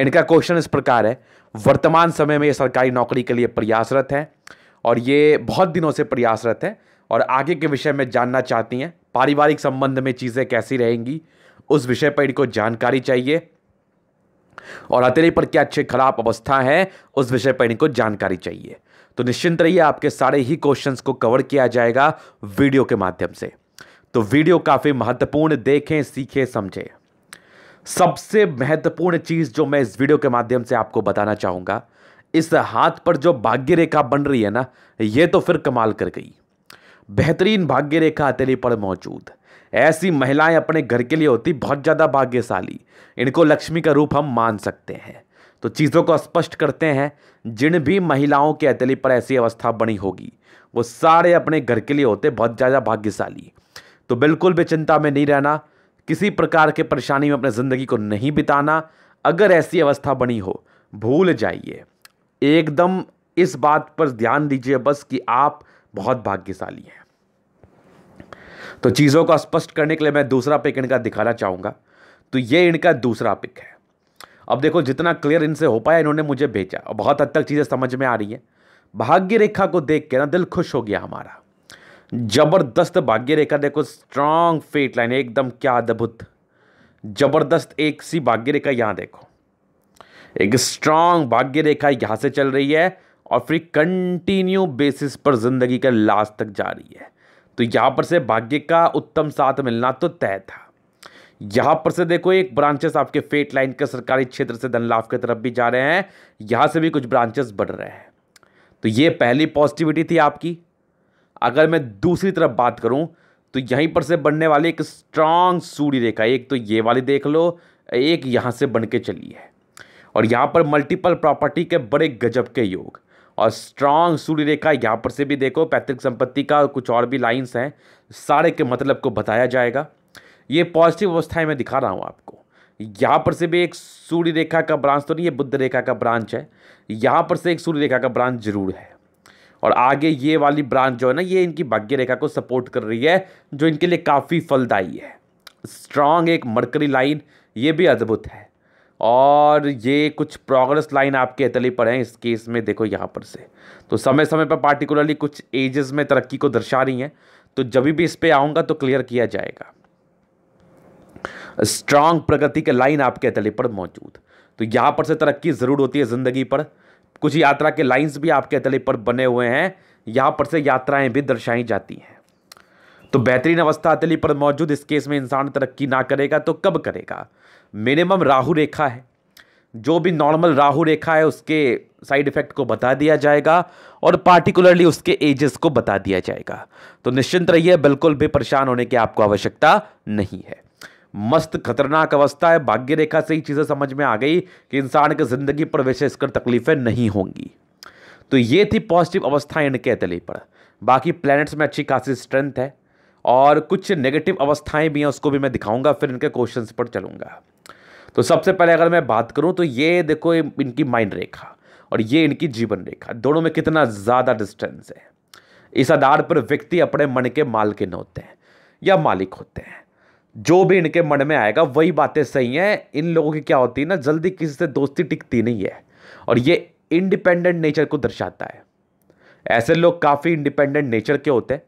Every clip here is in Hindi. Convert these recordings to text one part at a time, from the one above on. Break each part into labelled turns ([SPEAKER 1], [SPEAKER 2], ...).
[SPEAKER 1] इनका क्वेश्चन इस प्रकार है वर्तमान समय में ये सरकारी नौकरी के लिए प्रयासरत हैं और ये बहुत दिनों से प्रयासरत हैं और आगे के विषय में जानना चाहती हैं पारिवारिक संबंध में चीज़ें कैसी रहेंगी उस विषय पर इनको जानकारी चाहिए और हथेली पर क्या अच्छी खराब अवस्था है उस विषय पर इनको जानकारी चाहिए तो निश्चिंत रहिए आपके सारे ही क्वेश्चंस को कवर किया जाएगा वीडियो के माध्यम से तो वीडियो काफ़ी महत्वपूर्ण देखें सीखें समझें सबसे महत्वपूर्ण चीज़ जो मैं इस वीडियो के माध्यम से आपको बताना चाहूंगा इस हाथ पर जो भाग्य रेखा बन रही है ना ये तो फिर कमाल कर गई बेहतरीन भाग्य रेखा अतली पर मौजूद ऐसी महिलाएं अपने घर के लिए होती बहुत ज़्यादा भाग्यशाली इनको लक्ष्मी का रूप हम मान सकते हैं तो चीज़ों को स्पष्ट करते हैं जिन भी महिलाओं के अतली पर ऐसी अवस्था बनी होगी वो सारे अपने घर के लिए होते बहुत ज़्यादा भाग्यशाली तो बिल्कुल भी चिंता में नहीं रहना किसी प्रकार के परेशानी में अपने ज़िंदगी को नहीं बिताना अगर ऐसी अवस्था बनी हो भूल जाइए एकदम इस बात पर ध्यान दीजिए बस कि आप बहुत भाग्यशाली हैं तो चीज़ों को स्पष्ट करने के लिए मैं दूसरा पिक इनका दिखाना चाहूँगा तो ये इनका दूसरा पिक है अब देखो जितना क्लियर इनसे हो पाया इन्होंने मुझे भेजा और बहुत हद तक चीज़ें समझ में आ रही हैं भाग्य रेखा को देख के ना दिल खुश हो गया हमारा जबरदस्त भाग्य रेखा देखो स्ट्रांग फेट लाइन एकदम क्या अद्भुत जबरदस्त एक सी भाग्य रेखा यहां देखो एक स्ट्रांग भाग्य रेखा यहां से चल रही है और फिर कंटिन्यू बेसिस पर जिंदगी का लास्ट तक जा रही है तो यहां पर से भाग्य का उत्तम साथ मिलना तो तय था यहां पर से देखो एक ब्रांचेस आपके फेट लाइन के सरकारी क्षेत्र से धन लाभ की तरफ भी जा रहे हैं यहां से भी कुछ ब्रांचेस बढ़ रहे हैं तो ये पहली पॉजिटिविटी थी आपकी अगर मैं दूसरी तरफ बात करूं तो यहीं पर से बनने वाली एक स्ट्रांग सूर्य रेखा एक तो ये वाली देख लो एक यहाँ से बन के चली है और यहाँ पर मल्टीपल प्रॉपर्टी के बड़े गजब के योग और स्ट्रांग सूर्य रेखा यहाँ पर से भी देखो पैतृक संपत्ति का कुछ और भी लाइंस हैं सारे के मतलब को बताया जाएगा ये पॉजिटिव अवस्थाएं मैं दिखा रहा हूँ आपको यहाँ पर से भी एक सूर्य रेखा का ब्रांच तो नहीं ये बुद्ध रेखा का ब्रांच है यहाँ पर से एक सूर्य रेखा का ब्रांच जरूर है और आगे ये वाली ब्रांच जो है ना ये इनकी भाग्य रेखा को सपोर्ट कर रही है जो इनके लिए काफ़ी फलदायी है स्ट्रांग एक मरकरी लाइन ये भी अद्भुत है और ये कुछ प्रोग्रेस लाइन आपके अतली पर हैं इस केस में देखो यहाँ पर से तो समय समय पर पार्टिकुलरली कुछ एजेस में तरक्की को दर्शा रही हैं तो जब भी इस पर आऊँगा तो क्लियर किया जाएगा स्ट्रांग प्रगति के लाइन आपके अतली पर मौजूद तो यहाँ पर से तरक्की ज़रूर होती है ज़िंदगी पर कुछ यात्रा के लाइंस भी आपके तले पर बने हुए हैं यहाँ पर से यात्राएं भी दर्शाई जाती हैं तो बेहतरीन अवस्था अतली पर मौजूद इस केस में इंसान तरक्की ना करेगा तो कब करेगा मिनिमम राहु रेखा है जो भी नॉर्मल राहु रेखा है उसके साइड इफेक्ट को बता दिया जाएगा और पार्टिकुलरली उसके एजेस को बता दिया जाएगा तो निश्चिंत रहिए बिल्कुल भी परेशान होने की आपको आवश्यकता नहीं है मस्त खतरनाक अवस्था है भाग्य रेखा से ही चीज़ें समझ में आ गई कि इंसान की ज़िंदगी पर वैसे इसकर तकलीफ़ें नहीं होंगी तो ये थी पॉजिटिव अवस्थाएं इनके अतले पर बाकी प्लैनेट्स में अच्छी खासी स्ट्रेंथ है और कुछ नेगेटिव अवस्थाएं भी हैं उसको भी मैं दिखाऊंगा फिर इनके क्वेश्चंस पर चलूंगा तो सबसे पहले अगर मैं बात करूं तो ये देखो इनकी माइंड रेखा और ये इनकी जीवन रेखा दोनों में कितना ज़्यादा डिस्टेंस है इस आधार पर व्यक्ति अपने मन के मालकिन होते हैं या मालिक होते हैं जो भी इनके मन में आएगा वही बातें सही हैं इन लोगों की क्या होती है ना जल्दी किसी से दोस्ती टिकती नहीं है और ये इंडिपेंडेंट नेचर को दर्शाता है ऐसे लोग काफ़ी इंडिपेंडेंट नेचर के होते हैं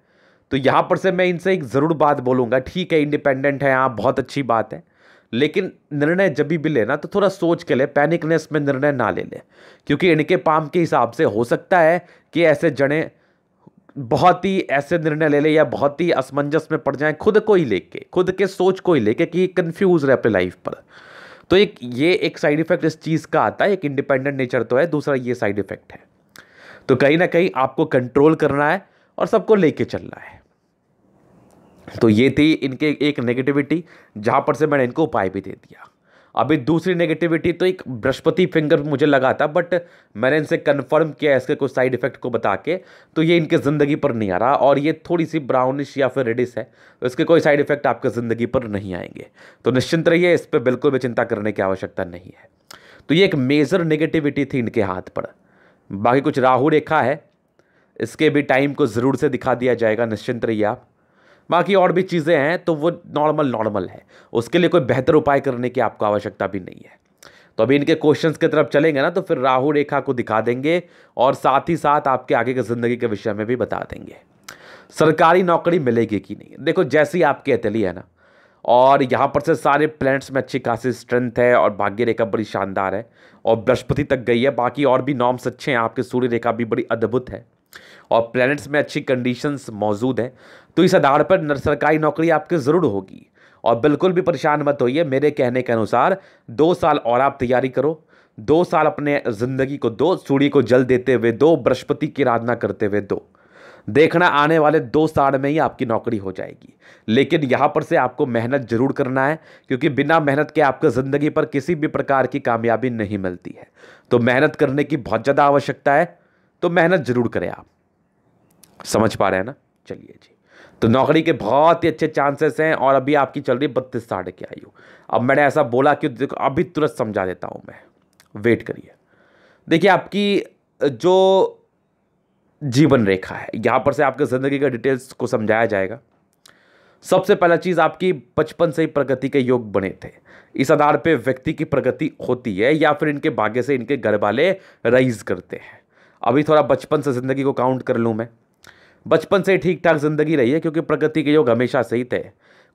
[SPEAKER 1] तो यहाँ पर से मैं इनसे एक ज़रूर बात बोलूँगा ठीक है इंडिपेंडेंट है हाँ बहुत अच्छी बात है लेकिन निर्णय जब भी लेना तो थोड़ा सोच के ले पैनिकनेस में निर्णय ना ले लें क्योंकि इनके पाम के हिसाब से हो सकता है कि ऐसे जड़ें बहुत ही ऐसे निर्णय ले ले या बहुत ही असमंजस में पड़ जाए खुद को ही लेके खुद के सोच को ही लेके कि कंफ्यूज रहे अपने लाइफ पर तो एक ये एक साइड इफेक्ट इस चीज़ का आता है एक इंडिपेंडेंट नेचर तो है दूसरा ये साइड इफेक्ट है तो कहीं ना कहीं आपको कंट्रोल करना है और सबको लेके चलना है तो ये थी इनके एक नेगेटिविटी जहाँ पर से मैंने इनको उपाय भी दे दिया अभी दूसरी नेगेटिविटी तो एक बृहस्पति फिंगर मुझे लगा था बट मैंने इनसे कन्फर्म किया इसके कुछ साइड इफेक्ट को बता के तो ये इनके ज़िंदगी पर नहीं आ रहा और ये थोड़ी सी ब्राउनिश या फिर रेडिस है तो इसके कोई साइड इफेक्ट आपके ज़िंदगी पर नहीं आएंगे तो निश्चिंत रहिए इस पर बिल्कुल भी चिंता करने की आवश्यकता नहीं है तो ये एक मेजर नेगेटिविटी थी इनके हाथ पर बाकी कुछ राहु रेखा है इसके भी टाइम को ज़रूर से दिखा दिया जाएगा निश्चिंत रहिए आप बाकी और भी चीज़ें हैं तो वो नॉर्मल नॉर्मल है उसके लिए कोई बेहतर उपाय करने की आपको आवश्यकता भी नहीं है तो अभी इनके क्वेश्चंस की तरफ चलेंगे ना तो फिर राहु रेखा को दिखा देंगे और साथ ही साथ आपके आगे की ज़िंदगी के विषय में भी बता देंगे सरकारी नौकरी मिलेगी कि नहीं देखो जैसी आपकी अतली है ना और यहाँ पर से सारे प्लैनेट्स में अच्छी खासी स्ट्रेंथ है और भाग्य रेखा बड़ी शानदार है और बृहस्पति तक गई है बाकी और भी नॉर्म्स अच्छे हैं आपकी सूर्य रेखा भी बड़ी अद्भुत है और प्लैनेट्स में अच्छी कंडीशंस मौजूद हैं तो इस आधार पर सरकारी नौकरी आपकी ज़रूर होगी और बिल्कुल भी परेशान मत होइए मेरे कहने के अनुसार दो साल और आप तैयारी करो दो साल अपने ज़िंदगी को दो सूर्य को जल देते हुए दो बृहस्पति की आराधना करते हुए दो देखना आने वाले दो साल में ही आपकी नौकरी हो जाएगी लेकिन यहाँ पर से आपको मेहनत जरूर करना है क्योंकि बिना मेहनत के आपको ज़िंदगी पर किसी भी प्रकार की कामयाबी नहीं मिलती है तो मेहनत करने की बहुत ज़्यादा आवश्यकता है तो मेहनत ज़रूर करें आप समझ पा रहे हैं ना चलिए जी तो नौकरी के बहुत ही अच्छे चांसेस हैं और अभी आपकी चल रही है बत्तीस साढ़े की आयु अब मैंने ऐसा बोला कि देखो अभी तुरंत समझा देता हूँ मैं वेट करिए देखिए आपकी जो जीवन रेखा है यहाँ पर से आपके ज़िंदगी का डिटेल्स को समझाया जाएगा सबसे पहला चीज़ आपकी बचपन से ही प्रगति के योग बने थे इस आधार पे व्यक्ति की प्रगति होती है या फिर इनके भाग्य से इनके घर वाले रईज करते हैं अभी थोड़ा बचपन से ज़िंदगी को काउंट कर लूँ मैं बचपन से ठीक ठाक ज़िंदगी रही है क्योंकि प्रगति के योग हमेशा से ही थे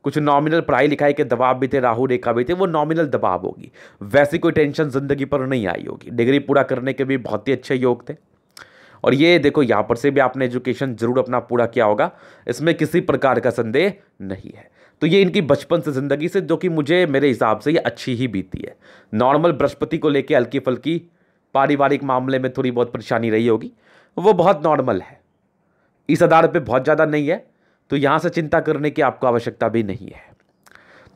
[SPEAKER 1] कुछ नॉमिनल पढ़ाई लिखाई के दबाव भी थे राहु रेखा भी थे वो नॉमिनल दबाव होगी वैसी कोई टेंशन ज़िंदगी पर नहीं आई होगी डिग्री पूरा करने के भी बहुत ही अच्छे योग थे और ये देखो यहाँ पर से भी आपने एजुकेशन जरूर अपना पूरा किया होगा इसमें किसी प्रकार का संदेह नहीं है तो ये इनकी बचपन से ज़िंदगी से जो कि मुझे मेरे हिसाब से ये अच्छी ही बीती है नॉर्मल बृहस्पति को लेके हल्की फल्की पारिवारिक मामले में थोड़ी बहुत परेशानी रही होगी वो बहुत नॉर्मल है इस आधार पे बहुत ज़्यादा नहीं है तो यहाँ से चिंता करने की आपको आवश्यकता भी नहीं है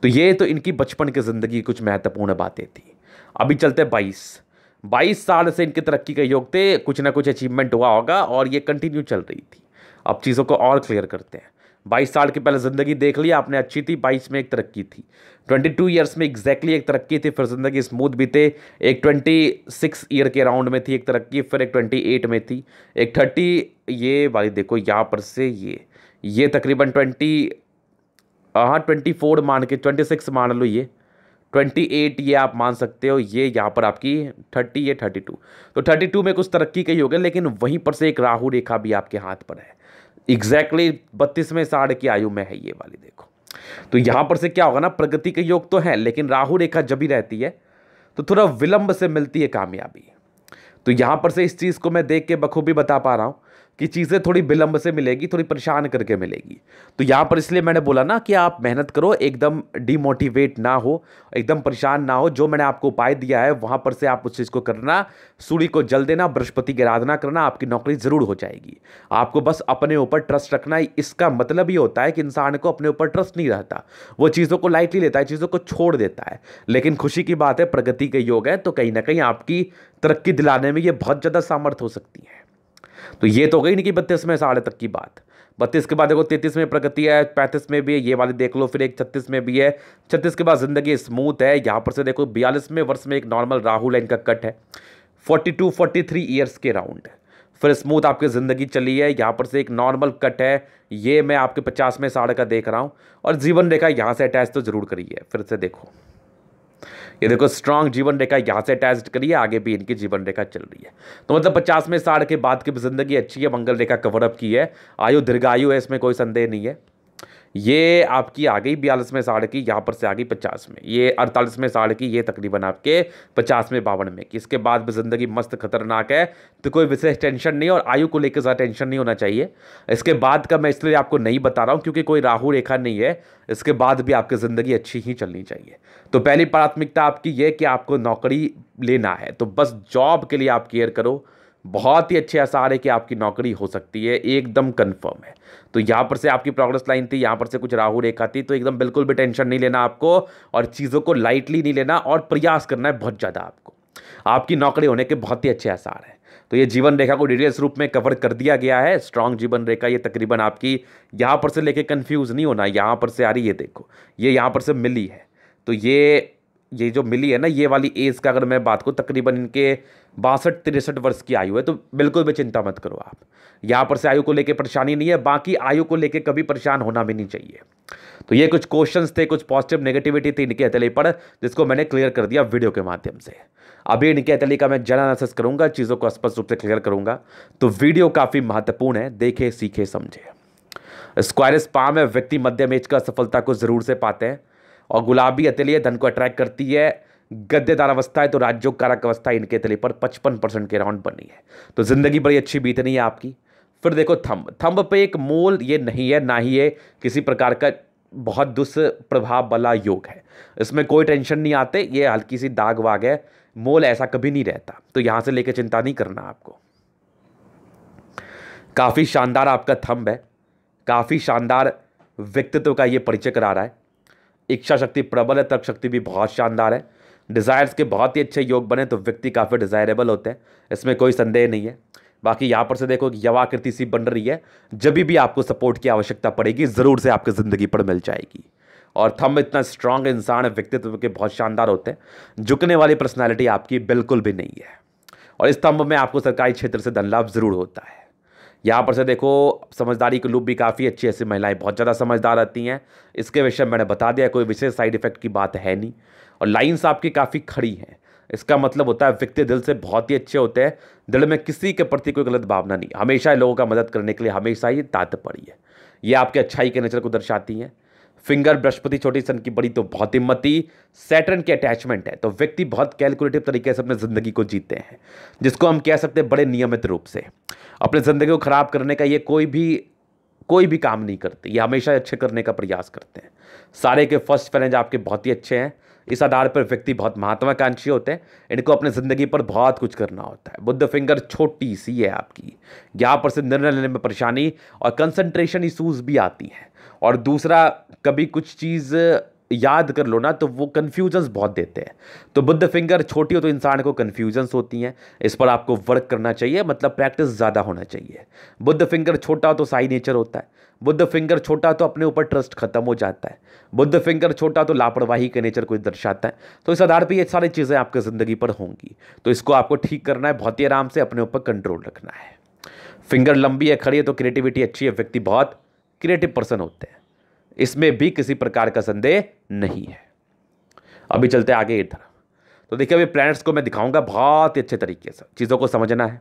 [SPEAKER 1] तो ये तो इनकी बचपन की ज़िंदगी कुछ महत्वपूर्ण बातें थी अभी चलते बाईस बाईस साल से इनकी तरक्की के योग थे कुछ ना कुछ अचीवमेंट हुआ होगा और ये कंटिन्यू चल रही थी अब चीज़ों को और क्लियर करते हैं बाईस साल की पहले ज़िंदगी देख ली आपने अच्छी थी बाईस में एक तरक्की थी ट्वेंटी टू ईयर्स में एग्जैक्टली exactly एक तरक्की थी फिर ज़िंदगी स्मूथ बीते एक ट्वेंटी सिक्स ईयर के राउंड में थी एक तरक्की फिर एक ट्वेंटी एट में थी एक थर्टी ये वाली देखो यहाँ पर से ये ये तकरीबन ट्वेंटी हाँ ट्वेंटी फोर मान के ट्वेंटी सिक्स मान लो ये ट्वेंटी एट ये आप मान सकते हो ये यहाँ पर आपकी थर्टी ये थर्टी टू तो थर्टी टू में कुछ तरक्की कही होगी लेकिन वहीं पर से एक राहु रेखा भी आपके हाथ पर है एग्जैक्टली बत्तीसवें साढ़ की आयु में है ये वाली देखो तो यहाँ पर से क्या होगा ना प्रगति के योग तो है लेकिन राहु रेखा जब ही रहती है तो थोड़ा विलंब से मिलती है कामयाबी तो यहाँ पर से इस चीज़ को मैं देख के बखूबी बता पा रहा हूँ कि चीज़ें थोड़ी विलम्ब से मिलेगी थोड़ी परेशान करके मिलेगी तो यहाँ पर इसलिए मैंने बोला ना कि आप मेहनत करो एकदम डीमोटिवेट ना हो एकदम परेशान ना हो जो मैंने आपको उपाय दिया है वहाँ पर से आप उस चीज़ को करना सूर्य को जल देना बृहस्पति की आराधना करना आपकी नौकरी ज़रूर हो जाएगी आपको बस अपने ऊपर ट्रस्ट रखना इसका मतलब ये होता है कि इंसान को अपने ऊपर ट्रस्ट नहीं रहता वो चीज़ों को लाइटली लेता है चीज़ों को छोड़ देता है लेकिन खुशी की बात है प्रगति के योग है तो कहीं ना कहीं आपकी तरक्की दिलाने में ये बहुत ज़्यादा सामर्थ्य हो सकती है तो ये तो गई नहीं कि बत्तीस में साढ़े तक की बात बत्तीस के बाद देखो तैतीस में प्रगति है पैंतीस में भी है ये वाली देख लो फिर एक छत्तीस में भी है छत्तीस के बाद ज़िंदगी स्मूथ है यहाँ पर से देखो बयालीसवें वर्ष में एक नॉर्मल राहुल लाइन का कट है forty two forty three years के राउंड फिर स्मूथ आपकी ज़िंदगी चली है यहाँ पर से एक नॉर्मल कट है ये मैं आपके पचास में साढ़े का देख रहा हूँ और जीवन रेखा यहाँ से अटैच तो ज़रूर करिए फिर से देखो ये देखो स्ट्रांग जीवन रेखा यहाँ से अटैच करिए आगे भी इनकी जीवन रेखा चल रही है तो मतलब पचास में साढ़ के बाद की ज़िंदगी अच्छी है मंगल रेखा कवरअप की है आयु दीर्घायु है इसमें कोई संदेह नहीं है ये आपकी आ गई बयालीस में साढ़ की यहाँ पर से आ गई पचास में ये अड़तालीस में साढ़ की ये तकरीबन आपके पचास में बावन में कि इसके बाद भी ज़िंदगी मस्त खतरनाक है तो कोई विशेष टेंशन नहीं और आयु को लेकर ज़्यादा टेंशन नहीं होना चाहिए इसके बाद का मैं इसलिए आपको नहीं बता रहा हूँ क्योंकि कोई राहु रेखा नहीं है इसके बाद भी आपकी ज़िंदगी अच्छी ही चलनी चाहिए तो पहली प्राथमिकता आपकी ये कि आपको नौकरी लेना है तो बस जॉब के लिए आप केयर करो बहुत ही अच्छे आसार है कि आपकी नौकरी हो सकती है एकदम कंफर्म है तो यहाँ पर से आपकी प्रोग्रेस लाइन थी यहाँ पर से कुछ राहु रेखा थी तो एकदम बिल्कुल भी टेंशन नहीं लेना आपको और चीज़ों को लाइटली नहीं लेना और प्रयास करना है बहुत ज़्यादा आपको आपकी नौकरी होने के बहुत ही अच्छे आसार हैं तो ये जीवन रेखा को डिटेल्स रूप में कवर कर दिया गया है स्ट्रांग जीवन रेखा ये तकरीबन आपकी यहाँ पर से लेके कन्फ्यूज़ नहीं होना यहाँ पर से आ रही है देखो ये यहाँ पर से मिली है तो ये ये जो मिली है ना ये वाली एज का अगर मैं बात करूँ तकरीबन इनके बासठ तिरसठ वर्ष की आयु है तो बिल्कुल भी चिंता मत करो आप यहाँ पर से आयु को लेकर परेशानी नहीं है बाकी आयु को लेके कभी परेशान होना भी नहीं चाहिए तो ये कुछ क्वेश्चंस थे कुछ पॉजिटिव नेगेटिविटी थी इनके हथेली पर जिसको मैंने क्लियर कर दिया वीडियो के माध्यम से अभी इनके हथेली का मैं जन एनालिसिस करूँगा चीज़ों को स्पष्ट रूप से क्लियर करूँगा तो वीडियो काफ़ी महत्वपूर्ण है देखे सीखे समझे स्क्वायरस पाम है व्यक्ति मध्यम एज का सफलता को ज़रूर से पाते हैं और गुलाबी अतेलिया धन को अट्रैक्ट करती है गद्देदार अवस्था है तो राजयोग कारक अवस्था इनके तले पर पचपन परसेंट के राउंड बनी है तो ज़िंदगी बड़ी अच्छी बीतनी है आपकी फिर देखो थंब थंब पे एक मोल ये नहीं है ना ही ये किसी प्रकार का बहुत दुष्प्रभाव वाला योग है इसमें कोई टेंशन नहीं आते ये हल्की सी दाग वाग है मोल ऐसा कभी नहीं रहता तो यहाँ से लेकर चिंता नहीं करना आपको काफ़ी शानदार आपका थम्ब है काफ़ी शानदार व्यक्तित्व का ये परिचय करा रहा है इच्छा शक्ति प्रबल है तर्क शक्ति भी बहुत शानदार है डिज़ायर्स के बहुत ही अच्छे योग बने तो व्यक्ति काफ़ी डिज़ायरेबल होते हैं इसमें कोई संदेह नहीं है बाकी यहाँ पर से देखो कि यवाकृति सी बन रही है जब भी आपको सपोर्ट की आवश्यकता पड़ेगी ज़रूर से आपकी ज़िंदगी पर मिल जाएगी और थम इतना स्ट्रांग इंसान है व्यक्तित्व के बहुत शानदार होते हैं झुकने वाली पर्सनैलिटी आपकी बिल्कुल भी नहीं है और इस स्तंभ में आपको सरकारी क्षेत्र से धन लाभ ज़रूर होता है यहाँ पर से देखो समझदारी की लूप भी काफ़ी अच्छी ऐसी महिलाएं बहुत ज़्यादा समझदार रहती हैं इसके विषय में मैंने बता दिया कोई विशेष साइड इफेक्ट की बात है नहीं और लाइन्स आपकी काफ़ी खड़ी हैं इसका मतलब होता है व्यक्ति दिल से बहुत ही अच्छे होते हैं दिल में किसी के प्रति कोई गलत भावना नहीं हमेशा लोगों का मदद करने के लिए हमेशा ही तात्पर्य है ये आपके अच्छाई के नेचर को दर्शाती हैं फिंगर बृहस्पति छोटी सन की बड़ी तो बहुत हिम्मत थी सैटर्न की अटैचमेंट है तो व्यक्ति बहुत कैलकुलेटिव तरीके से अपने ज़िंदगी को जीते हैं जिसको हम कह सकते हैं बड़े नियमित रूप से अपने ज़िंदगी को ख़राब करने का ये कोई भी कोई भी काम नहीं करते ये हमेशा अच्छे करने का प्रयास करते हैं सारे के फर्स्ट चैलेंज आपके बहुत ही अच्छे हैं इस आधार पर व्यक्ति बहुत महत्वाकांक्षी होते हैं इनको अपने ज़िंदगी पर बहुत कुछ करना होता है बुद्ध फिंगर छोटी सी है आपकी यहाँ पर से निर्णय लेने में परेशानी और कंसंट्रेशन इशूज़ भी आती हैं और दूसरा कभी कुछ चीज़ याद कर लो ना तो वो कन्फ्यूजन्स बहुत देते हैं तो बुद्ध फिंगर छोटी हो तो इंसान को कन्फ्यूजन्स होती हैं इस पर आपको वर्क करना चाहिए मतलब प्रैक्टिस ज़्यादा होना चाहिए बुद्ध फिंगर छोटा हो तो साई नेचर होता है बुद्ध फिंगर छोटा तो अपने ऊपर ट्रस्ट खत्म हो जाता है बुद्ध फिंगर छोटा तो लापरवाही के नेचर को दर्शाता है तो इस आधार पर ये सारी चीज़ें आपकी ज़िंदगी पर होंगी तो इसको आपको ठीक करना है बहुत ही आराम से अपने ऊपर कंट्रोल रखना है फिंगर लंबी है खड़ी है तो क्रिएटिविटी अच्छी है व्यक्ति बहुत क्रिएटिव पर्सन होते हैं इसमें भी किसी प्रकार का संदेह नहीं है अभी चलते आगे इधर तो देखिए अभी प्लैनेट्स को मैं दिखाऊंगा बहुत ही अच्छे तरीके से चीज़ों को समझना है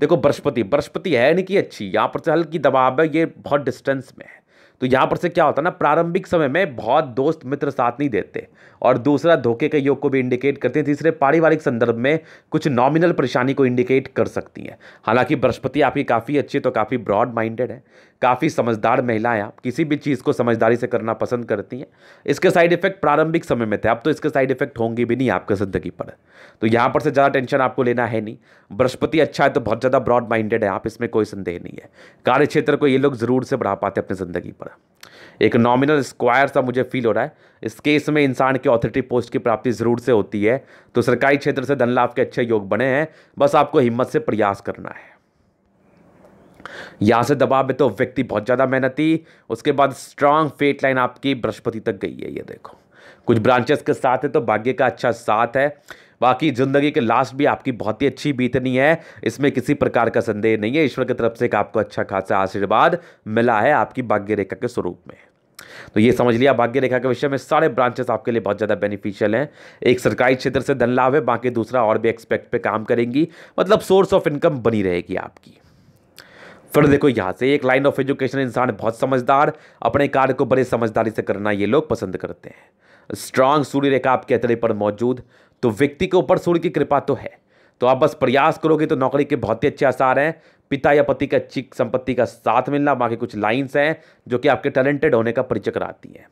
[SPEAKER 1] देखो बृहस्पति बृहस्पति है नहीं कि अच्छी यहाँ पर से हल्की दबाव है ये बहुत डिस्टेंस में है तो यहाँ पर से क्या होता है ना प्रारंभिक समय में बहुत दोस्त मित्र साथ नहीं देते और दूसरा धोखे के योग को भी इंडिकेट करते हैं तीसरे पारिवारिक संदर्भ में कुछ नॉमिनल परेशानी को इंडिकेट कर सकती हैं हालांकि बृहस्पति आपकी काफ़ी अच्छी तो काफ़ी ब्रॉड माइंडेड है काफ़ी समझदार महिलाएं आप किसी भी चीज़ को समझदारी से करना पसंद करती हैं इसके साइड इफेक्ट प्रारंभिक समय में थे अब तो इसके साइड इफेक्ट होंगे भी नहीं आपके ज़िंदगी पर तो यहाँ पर से ज़्यादा टेंशन आपको लेना है नहीं बृहस्पति अच्छा है तो बहुत ज़्यादा ब्रॉड माइंडेड है आप इसमें कोई संदेह नहीं है कार्य क्षेत्र को ये लोग ज़रूर से बढ़ा पाते अपनी ज़िंदगी पर एक नॉमिनल स्क्वायर सा मुझे फील हो रहा है इस केस में इंसान की ऑथोरिटी पोस्ट की प्राप्ति ज़रूर से होती है तो सरकारी क्षेत्र से धन लाभ के अच्छे योग बने हैं बस आपको हिम्मत से प्रयास करना है यहाँ से दबाव में तो व्यक्ति बहुत ज़्यादा मेहनती उसके बाद स्ट्रांग फेट लाइन आपकी बृहस्पति तक गई है ये देखो कुछ ब्रांचेस के साथ है तो भाग्य का अच्छा साथ है बाकी ज़िंदगी के लास्ट भी आपकी बहुत ही अच्छी बीतनी है इसमें किसी प्रकार का संदेह नहीं है ईश्वर की तरफ से एक आपको अच्छा खासा आशीर्वाद मिला है आपकी भाग्य रेखा के स्वरूप में तो ये समझ लिया भाग्य रेखा के विषय में सारे ब्रांचेस आपके लिए बहुत ज़्यादा बेनिफिशियल हैं एक सरकारी क्षेत्र से धन लाभ है बाकी दूसरा और भी एक्सपेक्ट पे काम करेंगी मतलब सोर्स ऑफ इनकम बनी रहेगी आपकी फिर देखो यहाँ से एक लाइन ऑफ एजुकेशन इंसान बहुत समझदार अपने कार्य को बड़े समझदारी से करना ये लोग पसंद करते हैं स्ट्रांग सूर्य रेखा आपके अतरे पर मौजूद तो व्यक्ति के ऊपर सूर्य की कृपा तो है तो आप बस प्रयास करोगे तो नौकरी के बहुत ही अच्छे आसार हैं पिता या पति की अच्छी संपत्ति का साथ मिलना बाकी कुछ लाइंस हैं जो कि आपके टैलेंटेड होने का परिचय कराती हैं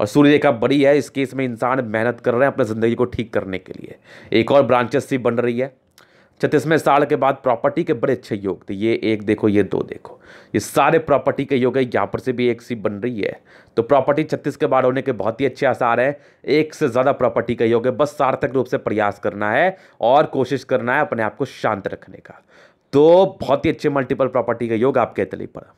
[SPEAKER 1] और सूर्य रेखा बड़ी है इस केस में इंसान मेहनत कर रहे हैं अपनी ज़िंदगी को ठीक करने के लिए एक और ब्रांचेस सी बन रही है छत्तीसवें साल के बाद प्रॉपर्टी के बड़े अच्छे योग थे तो ये एक देखो ये दो देखो ये सारे प्रॉपर्टी के योग है यहाँ पर से भी एक सी बन रही है तो प्रॉपर्टी छत्तीस के बाद होने के बहुत ही अच्छे आसार हैं एक से ज़्यादा प्रॉपर्टी का योग है बस सार्थक रूप से प्रयास करना है और कोशिश करना है अपने आप को शांत रखने का तो बहुत ही अच्छे मल्टीपल प्रॉपर्टी का योग आपके तली पर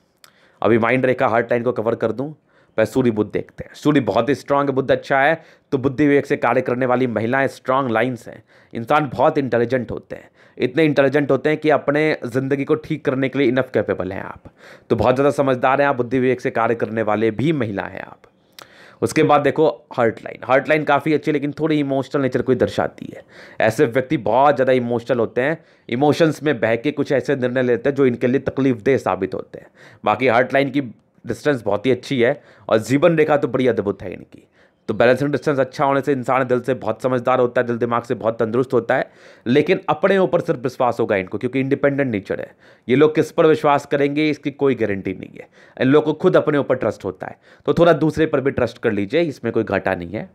[SPEAKER 1] अभी माइंड रेखा हर टाइम को कवर कर दूँ वह सूर्य बुद्ध देखते हैं सूर्य बहुत ही स्ट्रांग है बुद्ध अच्छा है तो बुद्धि विवेक से कार्य करने वाली महिलाएं स्ट्रांग लाइंस हैं इंसान बहुत इंटेलिजेंट होते हैं इतने इंटेलिजेंट होते हैं कि अपने ज़िंदगी को ठीक करने के लिए इनफ कैपेबल हैं आप तो बहुत ज़्यादा समझदार हैं आप बुद्धि विवेक से कार्य करने वाले भी महिला हैं आप उसके बाद देखो हार्ट लाइन हार्ट लाइन काफ़ी अच्छी लेकिन थोड़ी इमोशनल नेचर को दर्शाती है ऐसे व्यक्ति बहुत ज़्यादा इमोशनल होते हैं इमोशंस में बह के कुछ ऐसे निर्णय लेते हैं जो इनके लिए तकलीफ साबित होते हैं बाकी हार्ट लाइन की डिस्टेंस बहुत ही अच्छी है और जीवन रेखा तो बड़ी अद्भुत है इनकी तो बैलेंसिंग डिस्टेंस अच्छा होने से इंसान दिल से बहुत समझदार होता है दिल दिमाग से बहुत तंदुरुस्त होता है लेकिन अपने ऊपर सिर्फ विश्वास होगा इनको क्योंकि इंडिपेंडेंट नेचर है ये लोग किस पर विश्वास करेंगे इसकी कोई गारंटी नहीं है इन लोगों को खुद अपने ऊपर ट्रस्ट होता है तो थोड़ा दूसरे पर भी ट्रस्ट कर लीजिए इसमें कोई घाटा नहीं है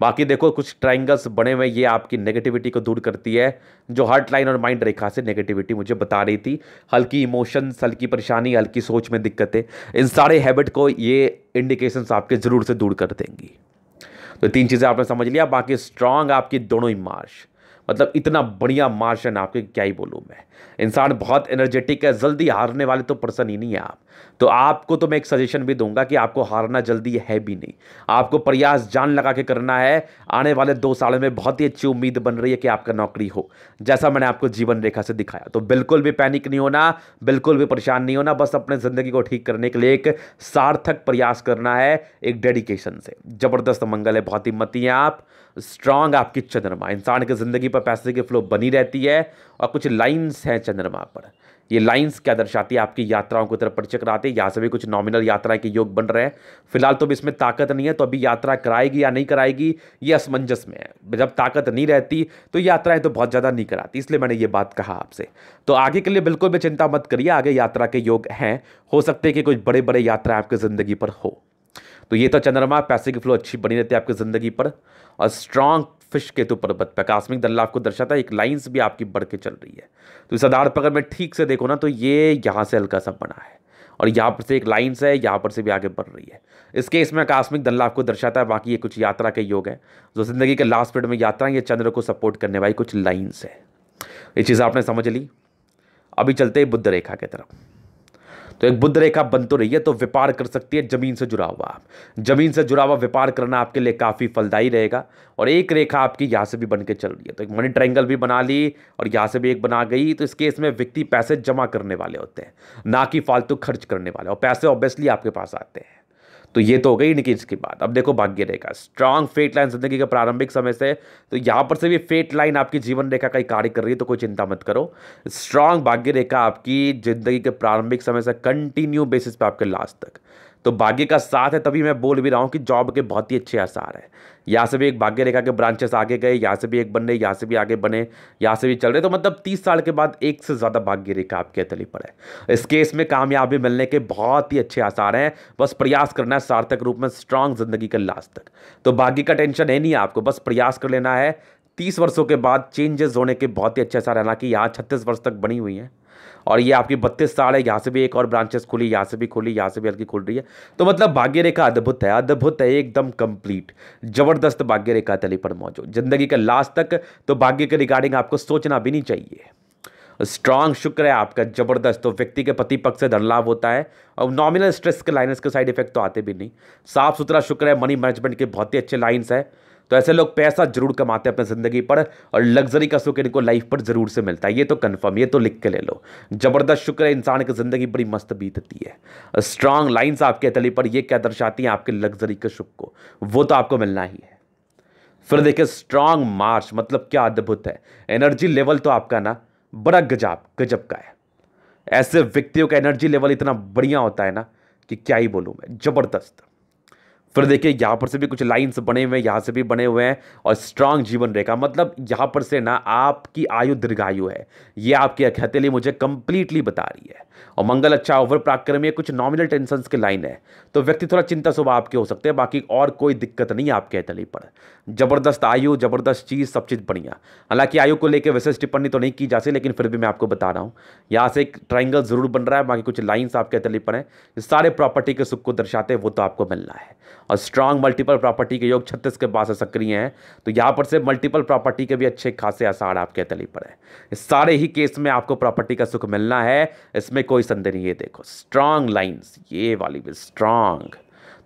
[SPEAKER 1] बाकी देखो कुछ ट्राइंगल्स बने हुए ये आपकी नेगेटिविटी को दूर करती है जो हार्ट लाइन और माइंड रेखा से नेगेटिविटी मुझे बता रही थी हल्की इमोशंस हल्की परेशानी हल्की सोच में दिक्कतें इन सारे हैबिट को ये इंडिकेशंस आपके ज़रूर से दूर कर देंगी तो तीन चीज़ें आपने समझ लिया बाकी स्ट्रांग आपकी दोनों ही मार्श मतलब इतना बढ़िया मार्श ना आपके क्या ही बोलूँ मैं इंसान बहुत एनर्जेटिक है जल्दी हारने वाले तो पर्सन ही नहीं है आप तो आपको तो मैं एक सजेशन भी दूंगा कि आपको हारना जल्दी है भी नहीं आपको प्रयास जान लगा के करना है आने वाले दो सालों में बहुत ही अच्छी उम्मीद बन रही है कि आपका नौकरी हो जैसा मैंने आपको जीवन रेखा से दिखाया तो बिल्कुल भी पैनिक नहीं होना बिल्कुल भी परेशान नहीं होना बस अपने ज़िंदगी को ठीक करने के लिए एक सार्थक प्रयास करना है एक डेडिकेशन से ज़बरदस्त मंगल है बहुत हिम्मती हैं आप स्ट्रांग आपकी चंद्रमा इंसान की ज़िंदगी पर पैसे की फ्लो बनी रहती है और कुछ लाइन्स लाइंस हैं चंद्रमा पर ये लाइंस क्या दर्शाती है आपकी यात्राओं की तरफ परिचय कराते हैं यहाँ से भी कुछ नॉमिनल यात्रा के योग बन रहे हैं फिलहाल तो अभी इसमें ताकत नहीं है तो अभी यात्रा कराएगी या नहीं कराएगी ये असमंजस में है जब ताकत नहीं रहती तो यात्राएं तो बहुत ज़्यादा नहीं कराती इसलिए मैंने ये बात कहा आपसे तो आगे के लिए बिल्कुल भी चिंता मत करिए आगे यात्रा के योग हैं हो सकते हैं कि कुछ बड़े बड़े यात्राएं आपकी ज़िंदगी पर हो तो ये तो चंद्रमा पैसे की फ्लो अच्छी बनी रहती है आपकी ज़िंदगी पर और स्ट्रांग फिश केतु तो पर्वत पर कास्मिक दल्ला आपको दर्शाता है एक लाइंस भी आपकी बढ़ के चल रही है तो इस आधार पर अगर मैं ठीक से देखो ना तो ये यहाँ से हल्का सा बना है और यहाँ पर से एक लाइन्स है यहाँ पर से भी आगे बढ़ रही है इस केस में आकस्मिक दल्ला आपको दर्शाता है बाकी ये कुछ यात्रा के योग है जो जिंदगी के लास्ट पीरियड में यात्रा ये चंद्र को सपोर्ट करने वाली कुछ लाइन्स है ये चीज़ आपने समझ ली अभी चलते हैं बुद्ध रेखा की तरफ तो एक बुद्ध रेखा बन तो रही है तो व्यापार कर सकती है ज़मीन से जुड़ा हुआ ज़मीन से जुड़ा हुआ व्यापार करना आपके लिए काफ़ी फलदायी रहेगा और एक रेखा आपकी यहाँ से भी बन के चल रही है तो एक मनी ट्रैंगल भी बना ली और यहाँ से भी एक बना गई तो इस केस में व्यक्ति पैसे जमा करने वाले होते हैं ना कि फालतू खर्च करने वाले और पैसे ऑब्वियसली आपके पास आते हैं तो ये तो हो गई निकिच की बात अब देखो भाग्य रेखा स्ट्रांग फेट लाइन जिंदगी का प्रारंभिक समय से तो यहाँ पर से भी फेट लाइन आपकी जीवन रेखा का ही कार्य कर रही है तो कोई चिंता मत करो स्ट्रांग भाग्य रेखा आपकी जिंदगी के प्रारंभिक समय से कंटिन्यू बेसिस पे आपके लास्ट तक तो भाग्य का साथ है तभी मैं बोल भी रहा हूँ कि जॉब के बहुत ही अच्छे आसार है यहाँ से भी एक भाग्य रेखा के ब्रांचेस आगे गए यहाँ से भी एक बन रहे यहाँ से भी आगे बने यहाँ से भी चल रहे तो मतलब तीस साल के बाद एक से ज़्यादा भाग्य रेखा आपके अतली पर है इस केस में कामयाबी मिलने के बहुत ही अच्छे आसार हैं बस प्रयास करना है सार्थक रूप में स्ट्रांग जिंदगी के लास्ट तक तो भाग्य का टेंशन है नहीं आपको बस प्रयास कर लेना है तीस वर्षों के बाद चेंजेस होने के बहुत ही अच्छे आसार है हालांकि यहाँ छत्तीस वर्ष तक बनी हुई हैं और ये आपकी बत्तीस साल है यहाँ से भी एक और ब्रांचेस खुली यहाँ से भी खुली यहाँ से भी हल्की खुल रही है तो मतलब भाग्य रेखा अद्भुत है अद्भुत है एकदम कंप्लीट जबरदस्त भाग्य रेखा तली पर मौजूद जिंदगी का लास्ट तक तो भाग्य के रिगार्डिंग आपको सोचना भी नहीं चाहिए स्ट्रांग शुक्र है आपका जबरदस्त तो व्यक्ति के पति पक्ष से धन लाभ होता है और नॉमिनल स्ट्रेस के लाइनस के साइड इफेक्ट तो आते भी नहीं साफ सुथरा शुक्र है मनी मैनेजमेंट के बहुत ही अच्छे लाइन्स है तो ऐसे लोग पैसा जरूर कमाते हैं अपनी ज़िंदगी पर और लग्जरी का सुख इनको लाइफ पर ज़रूर से मिलता है ये तो कन्फर्म ये तो लिख के ले लो ज़बरदस्त शुक्र है इंसान की ज़िंदगी बड़ी मस्त बीतती है स्ट्रांग लाइन्स आपके तली पर ये क्या दर्शाती हैं आपके लग्जरी के सुख को वो तो आपको मिलना ही है फिर देखिए स्ट्रांग मार्च मतलब क्या अद्भुत है एनर्जी लेवल तो आपका ना बड़ा गजब गजब का है ऐसे व्यक्तियों का एनर्जी लेवल इतना बढ़िया होता है ना कि क्या ही बोलूँ मैं ज़बरदस्त फिर देखिए यहाँ पर से भी कुछ लाइन्स बने हुए हैं यहाँ से भी बने हुए हैं और स्ट्रांग जीवन रेखा मतलब यहाँ पर से ना आपकी आयु दीर्घायु है ये आपकी अख्यातली मुझे कंप्लीटली बता रही है और मंगल अच्छा ओवर प्राप्त करें में कुछ नॉमिनल टेंशन के लाइन है तो व्यक्ति थोड़ा चिंता स्वभाव आपके हो सकते हैं बाकी और कोई दिक्कत नहीं आपके तली पर ज़बरदस्त आयु ज़बरदस्त चीज़ सब चीज़ बढ़िया हालांकि आयु को लेकर विशेष टिप्पणी तो नहीं की जा सकती लेकिन फिर भी मैं आपको बता रहा हूँ यहाँ से एक ट्राइंगल ज़रूर बन रहा है बाकी कुछ लाइन्स आपके तली पर हैं सारे प्रॉपर्टी के सुख को दर्शाते हैं वो तो आपको मिलना है और स्ट्रांग मल्टीपल प्रॉपर्टी के योग छत्तीस के पास सक्रिय हैं तो यहाँ पर से मल्टीपल प्रॉपर्टी के भी अच्छे खासे आसार आपके तली पर है सारे ही केस में आपको प्रॉपर्टी का सुख मिलना है इसमें में कोई संदेह नहीं है देखो स्ट्रांग लाइन्स ये वाली भी स्ट्रांग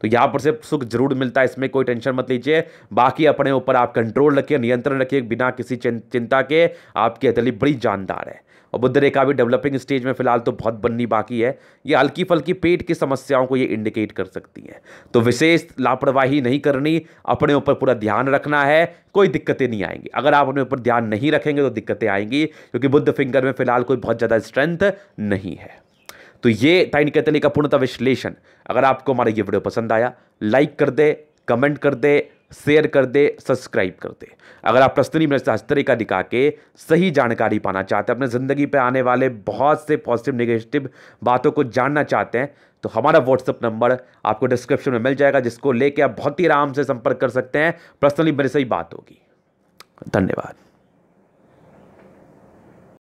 [SPEAKER 1] तो यहाँ पर से सुख जरूर मिलता है इसमें कोई टेंशन मत लीजिए बाकी अपने ऊपर आप कंट्रोल रखिए नियंत्रण रखिए बिना किसी चिंता के आपकी हथेली बड़ी जानदार है और बुद्ध रेखा भी डेवलपिंग स्टेज में फिलहाल तो बहुत बननी बाकी है ये हल्की फल्की पेट की समस्याओं को ये इंडिकेट कर सकती हैं तो विशेष लापरवाही नहीं करनी अपने ऊपर पूरा ध्यान रखना है कोई दिक्कतें नहीं आएंगी अगर आप अपने ऊपर ध्यान नहीं रखेंगे तो दिक्कतें आएंगी क्योंकि बुद्ध फिंगर में फिलहाल कोई बहुत ज़्यादा स्ट्रेंथ नहीं है तो ये ताइन कैतली का पूर्णतः विश्लेषण अगर आपको हमारा ये वीडियो पसंद आया लाइक कर दे कमेंट कर दे शेयर कर दे सब्सक्राइब कर दे अगर आप प्रस्तुति में शास्त्री का दिखा के सही जानकारी पाना चाहते हैं अपने ज़िंदगी पे आने वाले बहुत से पॉजिटिव नेगेटिव बातों को जानना चाहते हैं तो हमारा व्हाट्सअप नंबर आपको डिस्क्रिप्शन में मिल जाएगा जिसको लेके आप बहुत ही आराम से संपर्क कर सकते हैं पर्सनली मेरे से ही बात होगी धन्यवाद